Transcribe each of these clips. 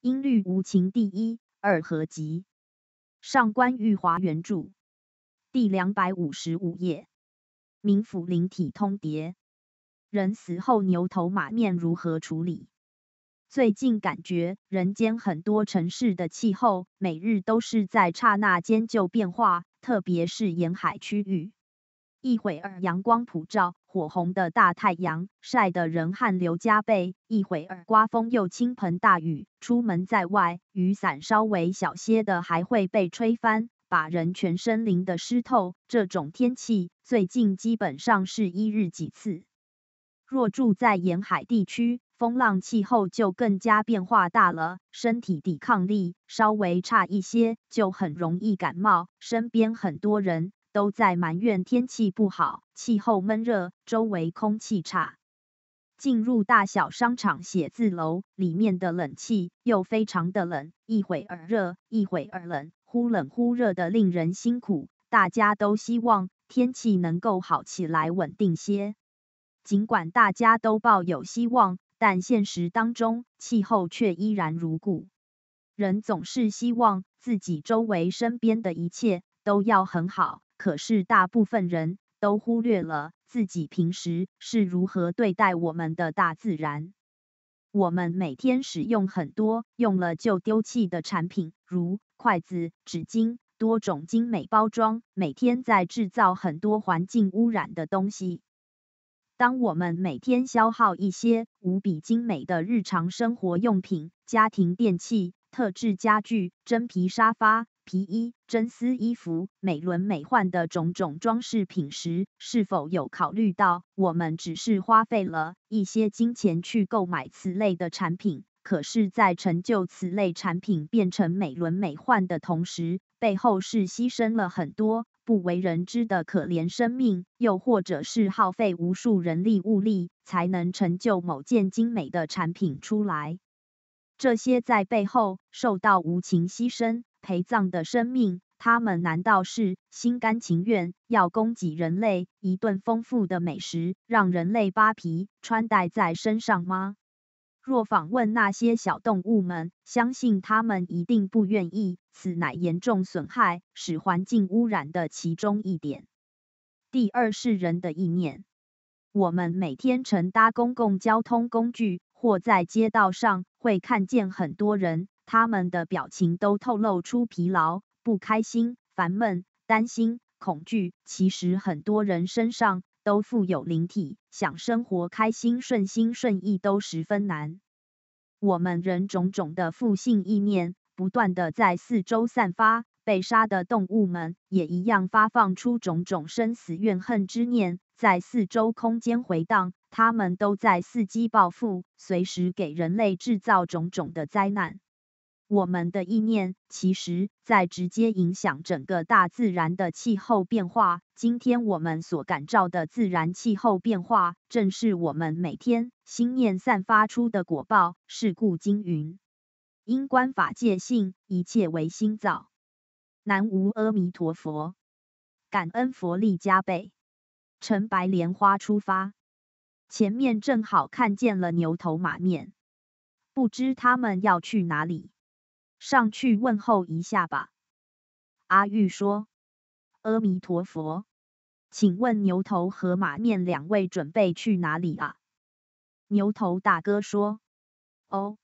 音律无情》第一二合集，上官玉华原著，第两百五十五页。冥府灵体通牒：人死后牛头马面如何处理？最近感觉人间很多城市的气候，每日都是在刹那间就变化，特别是沿海区域。一会儿阳光普照，火红的大太阳晒得人汗流浃背；一会儿刮风又倾盆大雨，出门在外，雨伞稍微小些的还会被吹翻，把人全身淋得湿透。这种天气最近基本上是一日几次。若住在沿海地区，风浪气候就更加变化大了，身体抵抗力稍微差一些，就很容易感冒。身边很多人。都在埋怨天气不好，气候闷热，周围空气差。进入大小商场、写字楼，里面的冷气又非常的冷，一会儿热，一会儿冷，忽冷忽热的，令人辛苦。大家都希望天气能够好起来，稳定些。尽管大家都抱有希望，但现实当中气候却依然如故。人总是希望自己周围、身边的一切都要很好。可是，大部分人都忽略了自己平时是如何对待我们的大自然。我们每天使用很多用了就丢弃的产品，如筷子、纸巾，多种精美包装，每天在制造很多环境污染的东西。当我们每天消耗一些无比精美的日常生活用品、家庭电器、特制家具、真皮沙发，皮衣、真丝衣服、美轮美奂的种种装饰品时，是否有考虑到我们只是花费了一些金钱去购买此类的产品？可是，在成就此类产品变成美轮美奂的同时，背后是牺牲了很多不为人知的可怜生命，又或者是耗费无数人力物力才能成就某件精美的产品出来，这些在背后受到无情牺牲。陪葬的生命，他们难道是心甘情愿要供给人类一顿丰富的美食，让人类扒皮穿戴在身上吗？若访问那些小动物们，相信他们一定不愿意。此乃严重损害使环境污染的其中一点。第二是人的意念，我们每天乘搭公共交通工具或在街道上，会看见很多人。他们的表情都透露出疲劳、不开心、烦闷、担心、恐惧。其实很多人身上都富有灵体，想生活开心、顺心、顺意都十分难。我们人种种的负性意念不断的在四周散发，被杀的动物们也一样发放出种种生死怨恨之念，在四周空间回荡。他们都在伺机报复，随时给人类制造种种的灾难。我们的意念其实在直接影响整个大自然的气候变化。今天我们所感召的自然气候变化，正是我们每天心念散发出的果报。是故经云：因观法界性，一切唯心造。南无阿弥陀佛。感恩佛力加倍。乘白莲花出发，前面正好看见了牛头马面，不知他们要去哪里。上去问候一下吧。阿玉说：“阿弥陀佛，请问牛头和马面两位准备去哪里啊？”牛头大哥说：“哦，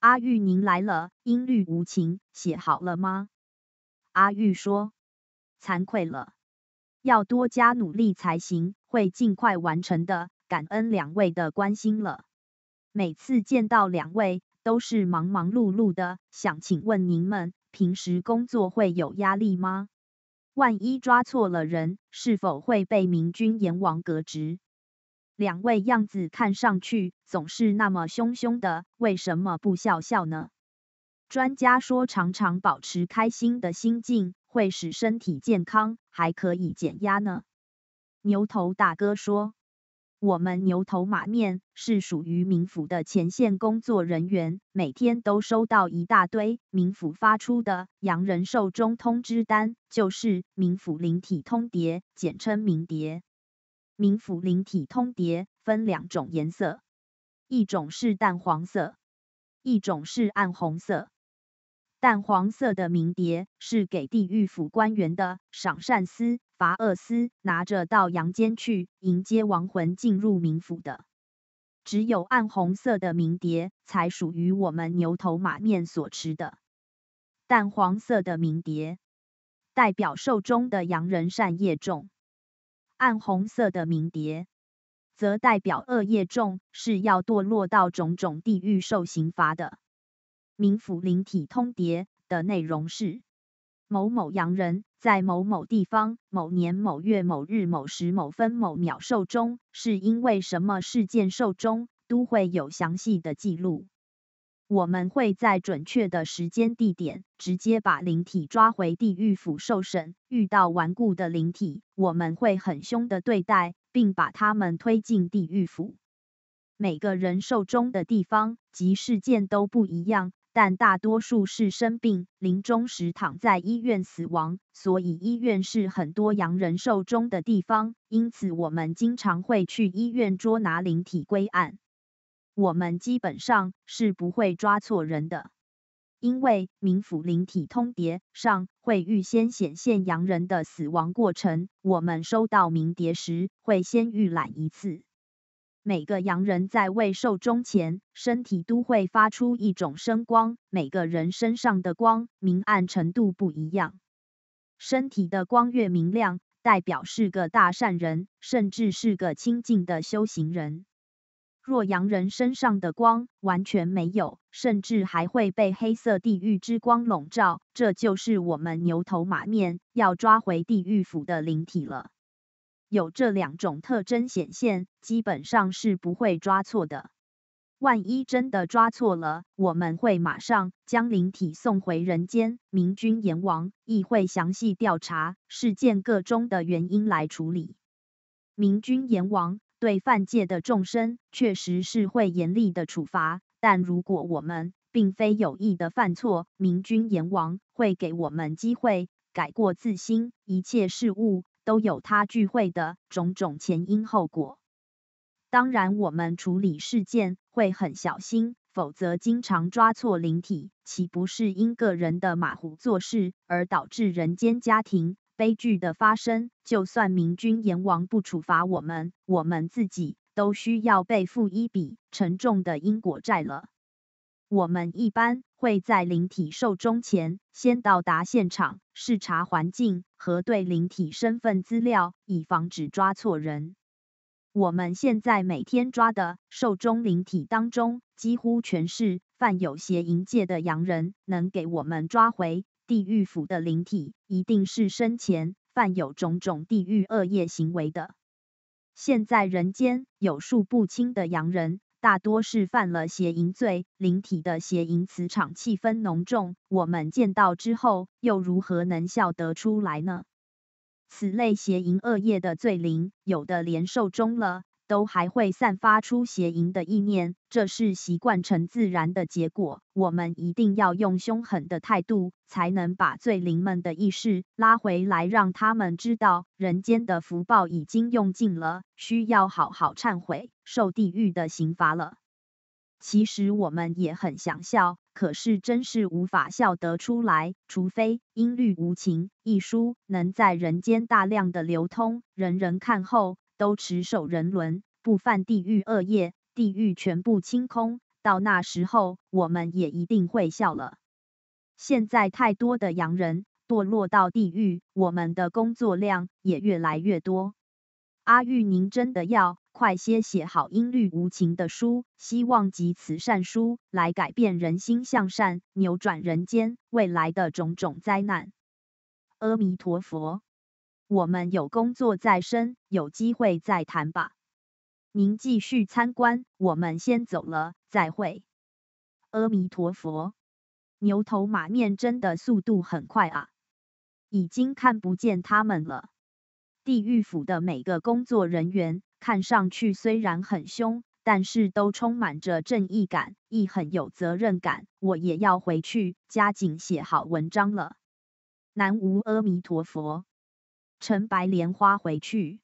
阿玉您来了，音律无情写好了吗？”阿玉说：“惭愧了，要多加努力才行，会尽快完成的，感恩两位的关心了。每次见到两位。”都是忙忙碌碌的，想请问您们平时工作会有压力吗？万一抓错了人，是否会被明君阎王革职？两位样子看上去总是那么凶凶的，为什么不笑笑呢？专家说，常常保持开心的心境会使身体健康，还可以减压呢。牛头大哥说。我们牛头马面是属于冥府的前线工作人员，每天都收到一大堆冥府发出的洋人寿中通知单，就是冥府灵体通牒，简称冥牒。冥府灵体通牒分两种颜色，一种是淡黄色，一种是暗红色。淡黄色的冥牒是给地狱府官员的赏善司。罚厄斯拿着到阳间去迎接亡魂进入冥府的，只有暗红色的冥蝶才属于我们牛头马面所持的，淡黄色的冥蝶代表寿中的阳人善业众，暗红色的冥蝶则代表恶业众，是要堕落到种种地狱受刑罚的。冥府灵体通牒的内容是：某某阳人。在某某地方、某年某月某日某时某分某秒寿终，是因为什么事件寿终，都会有详细的记录。我们会在准确的时间地点，直接把灵体抓回地狱府受审。遇到顽固的灵体，我们会很凶的对待，并把他们推进地狱府。每个人寿终的地方及事件都不一样。但大多数是生病，临终时躺在医院死亡，所以医院是很多洋人寿终的地方。因此，我们经常会去医院捉拿灵体归案。我们基本上是不会抓错人的，因为冥府灵体通牒上会预先显现洋人的死亡过程。我们收到冥牒时，会先预览一次。每个洋人在未寿终前，身体都会发出一种声光。每个人身上的光明暗程度不一样，身体的光越明亮，代表是个大善人，甚至是个清净的修行人。若洋人身上的光完全没有，甚至还会被黑色地狱之光笼罩，这就是我们牛头马面要抓回地狱府的灵体了。有这两种特征显现，基本上是不会抓错的。万一真的抓错了，我们会马上将灵体送回人间。明君阎王亦会详细调查事件各中的原因来处理。明君阎王对犯戒的众生确实是会严厉的处罚，但如果我们并非有意的犯错，明君阎王会给我们机会改过自新，一切事物。都有他聚会的种种前因后果。当然，我们处理事件会很小心，否则经常抓错灵体，岂不是因个人的马虎做事而导致人间家庭悲剧的发生？就算明君阎王不处罚我们，我们自己都需要背负一笔沉重的因果债了。我们一般会在灵体寿终前先到达现场。视察环境，核对灵体身份资料，以防止抓错人。我们现在每天抓的受中灵体当中，几乎全是犯有邪淫界的洋人。能给我们抓回地狱府的灵体，一定是生前犯有种种地狱恶业行为的。现在人间有数不清的洋人。大多是犯了邪淫罪，灵体的邪淫磁场气氛浓重，我们见到之后，又如何能笑得出来呢？此类邪淫恶业的罪灵，有的连寿终了。都还会散发出邪淫的意念，这是习惯成自然的结果。我们一定要用凶狠的态度，才能把罪灵们的意识拉回来，让他们知道人间的福报已经用尽了，需要好好忏悔，受地狱的刑罚了。其实我们也很想笑，可是真是无法笑得出来，除非《音律无情》一书能在人间大量的流通，人人看后。都持守人伦，不犯地狱恶业，地狱全部清空。到那时候，我们也一定会笑了。现在太多的洋人堕落到地狱，我们的工作量也越来越多。阿玉，您真的要快些写好《音律无情》的书，希望及慈善书，来改变人心向善，扭转人间未来的种种灾难。阿弥陀佛。我们有工作在身，有机会再谈吧。您继续参观，我们先走了，再会。阿弥陀佛。牛头马面真的速度很快啊，已经看不见他们了。地狱府的每个工作人员看上去虽然很凶，但是都充满着正义感，亦很有责任感。我也要回去加紧写好文章了。南无阿弥陀佛。乘白莲花回去。